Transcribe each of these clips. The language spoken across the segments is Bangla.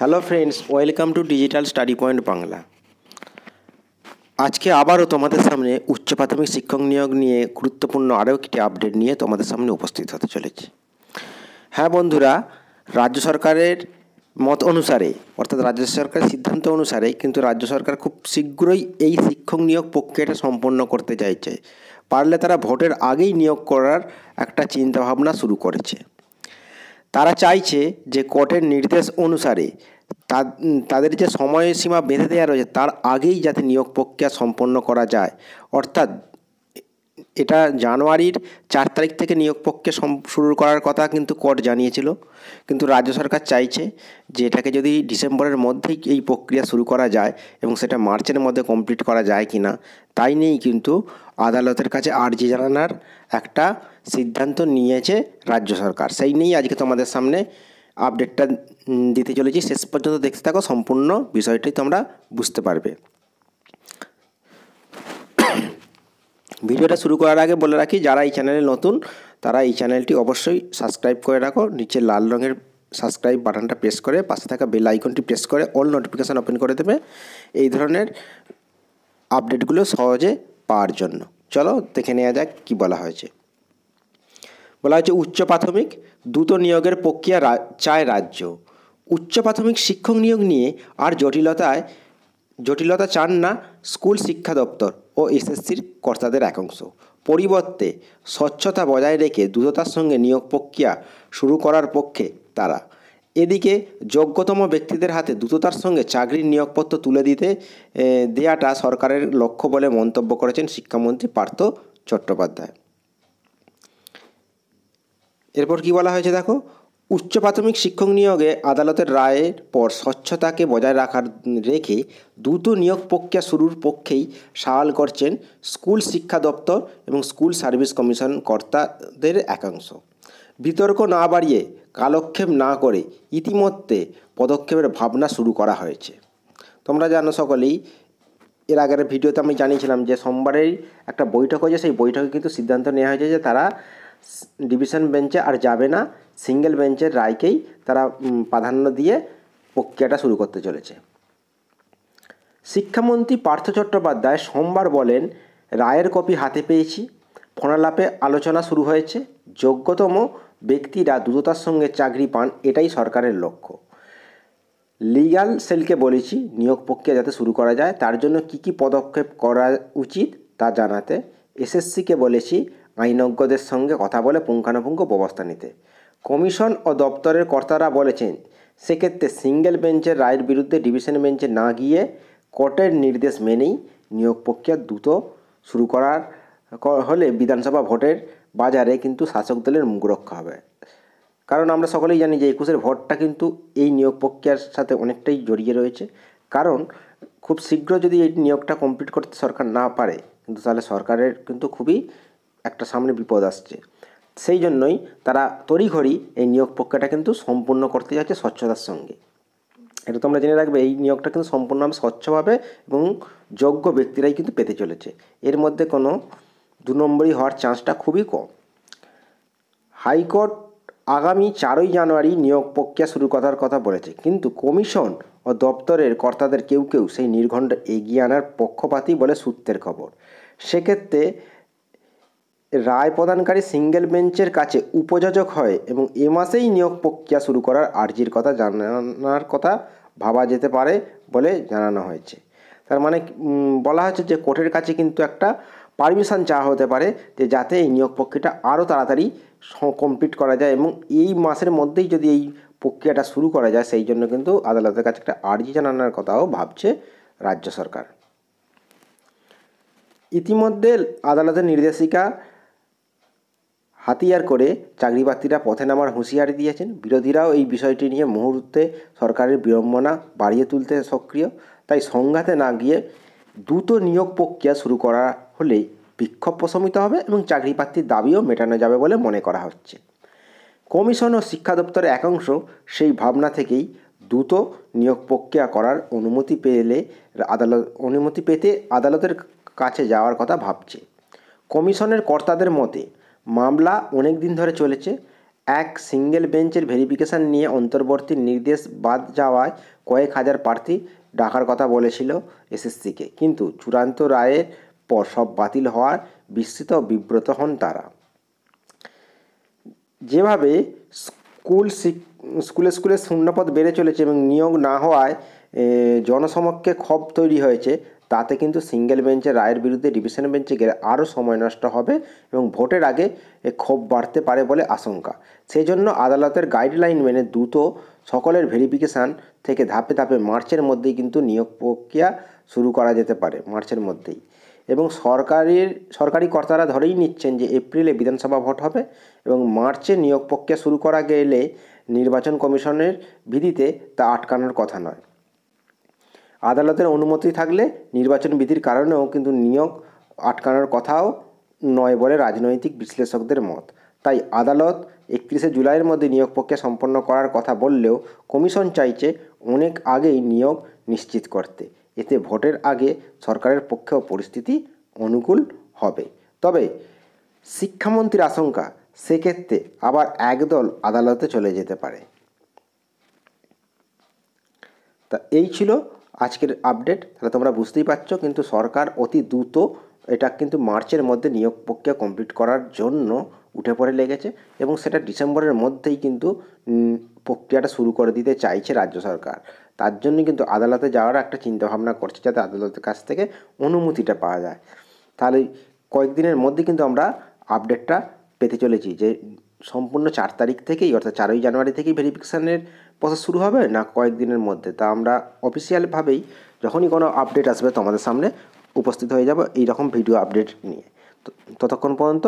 hello friends welcome to digital study point Bangla আজকে আবারও তোমাদের সামনে উচ্চ প্রাথমিক শিক্ষক নিয়োগ নিয়ে গুরুত্বপূর্ণ আরও একটি আপডেট নিয়ে তোমাদের সামনে উপস্থিত হতে চলেছে হ্যাঁ বন্ধুরা রাজ্য সরকারের মত অনুসারে অর্থাৎ রাজ্য সরকারের সিদ্ধান্ত অনুসারে কিন্তু রাজ্য সরকার খুব শীঘ্রই এই শিক্ষক নিয়োগ প্রক্রিয়াটা সম্পন্ন করতে চাইছে পারলে তারা ভোটের আগেই নিয়োগ করার একটা চিন্তাভাবনা শুরু করেছে তারা চাইছে যে কোর্টের নির্দেশ অনুসারে তাদের যে সময়সীমা বেঁধে দেওয়া রয়েছে তার আগেই যাতে নিয়োগ প্রক্রিয়া সম্পন্ন করা যায় অর্থাৎ এটা জানুয়ারির চার তারিখ থেকে নিয়োগ পক্ষে শুরু করার কথা কিন্তু কোর্ট জানিয়েছিল কিন্তু রাজ্য সরকার চাইছে যে এটাকে যদি ডিসেম্বরের মধ্যেই এই প্রক্রিয়া শুরু করা যায় এবং সেটা মার্চের মধ্যে কমপ্লিট করা যায় কি না তাই নিয়েই কিন্তু আদালতের কাছে আর্জি জানানোর একটা সিদ্ধান্ত নিয়েছে রাজ্য সরকার সেই নিয়েই আজকে তোমাদের সামনে আপডেটটা দিতে চলেছি শেষ পর্যন্ত দেখতে থাকো সম্পূর্ণ বিষয়টি তোমরা বুঝতে পারবে ভিডিওটা শুরু করার আগে বলে রাখি যারা এই চ্যানেলে নতুন তারা এই চ্যানেলটি অবশ্যই সাবস্ক্রাইব করে রাখো নিচে লাল রঙের সাবস্ক্রাইব বাটনটা প্রেস করে পাশে থাকা বেল আইকনটি প্রেস করে অল নোটিফিকেশান ওপেন করে দেবে এই ধরনের আপডেটগুলো সহজে পাওয়ার জন্য চলো দেখে নেওয়া যাক কী বলা হয়েছে বলা হয়েছে উচ্চ প্রাথমিক দ্রুত নিয়োগের প্রক্রিয়া চায় রাজ্য উচ্চ প্রাথমিক শিক্ষক নিয়োগ নিয়ে আর জটিলতায় জটিলতা চান না স্কুল শিক্ষা দপ্তর ও এসএসসির কর্তাদের একাংশ পরিবর্তে স্বচ্ছতা বজায় রেখে দ্রুততার সঙ্গে নিয়োগ প্রক্রিয়া শুরু করার পক্ষে তারা এদিকে যোগ্যতম ব্যক্তিদের হাতে দ্রুততার সঙ্গে চাকরির নিয়োগপত্র তুলে দিতে দেয়াটা সরকারের লক্ষ্য বলে মন্তব্য করেছেন শিক্ষামন্ত্রী পার্থ চট্টোপাধ্যায় এরপর কি বলা হয়েছে দেখো উচ্চ প্রাথমিক শিক্ষক নিয়োগে আদালতের রায়ের পর স্বচ্ছতাকে বজায় রাখার রেখে দ্রুত নিয়োগ প্রক্রিয়া শুরুর পক্ষেই সওয়াল করছেন স্কুল শিক্ষা দপ্তর এবং স্কুল সার্ভিস কমিশন কর্তাদের একাংশ বিতর্ক না বাড়িয়ে কালক্ষেপ না করে ইতিমধ্যে পদক্ষেপের ভাবনা শুরু করা হয়েছে তোমরা জানো সকলেই এর আগের ভিডিওতে আমি জানিয়েছিলাম যে সোমবারেই একটা বৈঠক হয়েছে সেই বৈঠকে কিন্তু সিদ্ধান্ত নেওয়া হয়েছে যে তারা ডিভিশন বেঞ্চে আর যাবে না সিঙ্গেল বেঞ্চের রায়কেই তারা প্রাধান্য দিয়ে প্রক্রিয়াটা শুরু করতে চলেছে শিক্ষামন্ত্রী পার্থ চট্টোপাধ্যায় সোমবার বলেন রায়ের কপি হাতে পেয়েছি ফোনালাপে আলোচনা শুরু হয়েছে যোগ্যতম ব্যক্তিরা দ্রুততার সঙ্গে চাকরি পান এটাই সরকারের লক্ষ্য লিগাল সেলকে বলেছি নিয়োগ প্রক্রিয়া যাতে শুরু করা যায় তার জন্য কি কি পদক্ষেপ করা উচিত তা জানাতে এসএসসিকে বলেছি আইনজ্ঞদের সঙ্গে কথা বলে পুঙ্খানুপুঙ্খ ব্যবস্থা নিতে কমিশন ও দপ্তরের কর্তারা বলেছেন সেক্ষেত্রে সিঙ্গেল বেঞ্চের রায়ের বিরুদ্ধে ডিভিশন বেঞ্চে না গিয়ে কোর্টের নির্দেশ মেনেই নিয়োগ প্রক্রিয়া দ্রুত শুরু করার হলে বিধানসভা ভোটের বাজারে কিন্তু শাসক দলের মুখ রক্ষা হবে কারণ আমরা সকলেই জানি যে একুশের ভোটটা কিন্তু এই নিয়োগ প্রক্রিয়ার সাথে অনেকটাই জড়িয়ে রয়েছে কারণ খুব শীঘ্র যদি এই নিয়োগটা কমপ্লিট করতে সরকার না পারে কিন্তু তাহলে সরকারের কিন্তু খুবই একটা সামনে বিপদ আসছে সেই জন্যই তারা তড়িঘড়ি এই নিয়োগ প্রক্রিয়াটা কিন্তু সম্পূর্ণ করতে যাচ্ছে স্বচ্ছতার সঙ্গে এটা তোমরা জেনে রাখবে এই নিয়োগটা কিন্তু সম্পূর্ণভাবে স্বচ্ছভাবে এবং যোগ্য ব্যক্তিরাই কিন্তু পেতে চলেছে এর মধ্যে কোনো দু নম্বরই হওয়ার চান্সটা খুবই কম হাইকোর্ট আগামী চারই জানুয়ারি নিয়োগ প্রক্রিয়া শুরু করার কথা বলেছে কিন্তু কমিশন ও দপ্তরের কর্তাদের কেউ কেউ সেই নির্ঘণ্ট এগিয়ে আনার পক্ষপাতী বলে সূত্রের খবর সেক্ষেত্রে রায় প্রদানকারী সিঙ্গেল বেঞ্চের কাছে উপযোজক হয় এবং এ মাসেই নিয়োগ প্রক্রিয়া শুরু করার আর্জির কথা জানানোর কথা ভাবা যেতে পারে বলে জানানো হয়েছে তার মানে বলা হচ্ছে যে কোর্টের কাছে কিন্তু একটা পারমিশন চাওয়া হতে পারে যে যাতে এই নিয়োগ প্রক্রিয়াটা আরও তাড়াতাড়ি কমপ্লিট করা যায় এবং এই মাসের মধ্যেই যদি এই প্রক্রিয়াটা শুরু করা যায় সেই জন্য কিন্তু আদালতের কাছে একটা আর্জি জানানোর কথাও ভাবছে রাজ্য সরকার ইতিমধ্যে আদালতের নির্দেশিকা হাতিয়ার করে চাকরি প্রার্থীরা পথে নামার হুঁশিয়ারি দিয়েছেন বিরোধীরাও এই বিষয়টি নিয়ে মুহূর্তে সরকারের বিড়ম্বনা বাড়িয়ে তুলতে সক্রিয় তাই সংঘাতে না গিয়ে দ্রুত নিয়োগ প্রক্রিয়া শুরু করা হলে বিক্ষোভ প্রশমিত হবে এবং চাকরি প্রার্থীর দাবিও মেটানো যাবে বলে মনে করা হচ্ছে কমিশন ও শিক্ষা দপ্তরের একাংশ সেই ভাবনা থেকেই দ্রুত নিয়োগ প্রক্রিয়া করার অনুমতি পেলে আদালত অনুমতি পেতে আদালতের কাছে যাওয়ার কথা ভাবছে কমিশনের কর্তাদের মতে মামলা অনেক দিন ধরে চলেছে এক সিঙ্গেল বেঞ্চের ভেরিফিকেশান নিয়ে অন্তর্বর্তী নির্দেশ বাদ যাওয়ায় কয়েক হাজার প্রার্থী ডাকার কথা বলেছিল এসএসসিকে কিন্তু চূড়ান্ত রায়ের পর সব বাতিল হওয়ার বিস্তৃত বিব্রত হন তারা যেভাবে স্কুল স্কুলে স্কুলে শূন্যপদ বেড়ে চলেছে এবং নিয়োগ না হওয়ায় জনসমক্ষে ক্ষোভ তৈরি হয়েছে তাতে কিন্তু সিঙ্গেল বেঞ্চে রায়ের বিরুদ্ধে ডিভিশন বেঞ্চে গেলে আরও সময় নষ্ট হবে এবং ভোটের আগে এ ক্ষোভ বাড়তে পারে বলে আশঙ্কা সেই জন্য আদালতের গাইডলাইন মেনে দ্রুত সকলের ভেরিফিকেশান থেকে ধাপে ধাপে মার্চের মধ্যেই কিন্তু নিয়োগ প্রক্রিয়া শুরু করা যেতে পারে মার্চের মধ্যেই এবং সরকারের সরকারি কর্তারা ধরেই নিচ্ছেন যে এপ্রিলে বিধানসভা ভোট হবে এবং মার্চে নিয়োগ প্রক্রিয়া শুরু করা গেলে নির্বাচন কমিশনের বিধিতে তা আটকানোর কথা নয় আদালতের অনুমতি থাকলে নির্বাচন বিধির কারণেও কিন্তু নিয়োগ আটকানোর কথাও নয় বলে রাজনৈতিক বিশ্লেষকদের মত তাই আদালত একত্রিশে জুলাইয়ের মধ্যে নিয়োগ প্রক্রিয়া সম্পন্ন করার কথা বললেও কমিশন চাইছে অনেক আগেই নিয়োগ নিশ্চিত করতে এতে ভোটের আগে সরকারের পক্ষেও পরিস্থিতি অনুকূল হবে তবে শিক্ষামন্ত্রীর আশঙ্কা সেক্ষেত্রে আবার একদল আদালতে চলে যেতে পারে তা এই ছিল আজকের আপডেট তাহলে তোমরা বুঝতেই পারছো কিন্তু সরকার অতি দ্রুত এটা কিন্তু মার্চের মধ্যে নিয়োগ প্রক্রিয়া কমপ্লিট করার জন্য উঠে পড়ে লেগেছে এবং সেটা ডিসেম্বরের মধ্যেই কিন্তু প্রক্রিয়াটা শুরু করে দিতে চাইছে রাজ্য সরকার তার জন্য কিন্তু আদালতে যাওয়ার একটা চিন্তাভাবনা করছে যাতে আদালতের কাছ থেকে অনুমতিটা পাওয়া যায় তাহলে কয়েকদিনের মধ্যে কিন্তু আমরা আপডেটটা পেতে চলেছি যে সম্পূর্ণ চার তারিখ থেকেই অর্থাৎ চারই জানুয়ারি থেকেই ভেরিফিকেশানের প্রসেস শুরু হবে না কয়েকদিনের মধ্যে তা আমরা অফিসিয়ালভাবেই যখনই কোনো আপডেট আসবে তোমাদের সামনে উপস্থিত হয়ে যাবো এইরকম ভিডিও আপডেট নিয়ে ততক্ষণ পর্যন্ত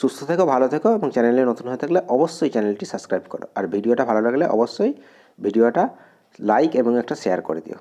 সুস্থ থেকো ভালো থেকো এবং চ্যানেলে নতুন হয়ে থাকলে অবশ্যই চ্যানেলটি সাবস্ক্রাইব করো আর ভিডিওটা ভালো লাগলে অবশ্যই ভিডিওটা লাইক এবং একটা শেয়ার করে দিও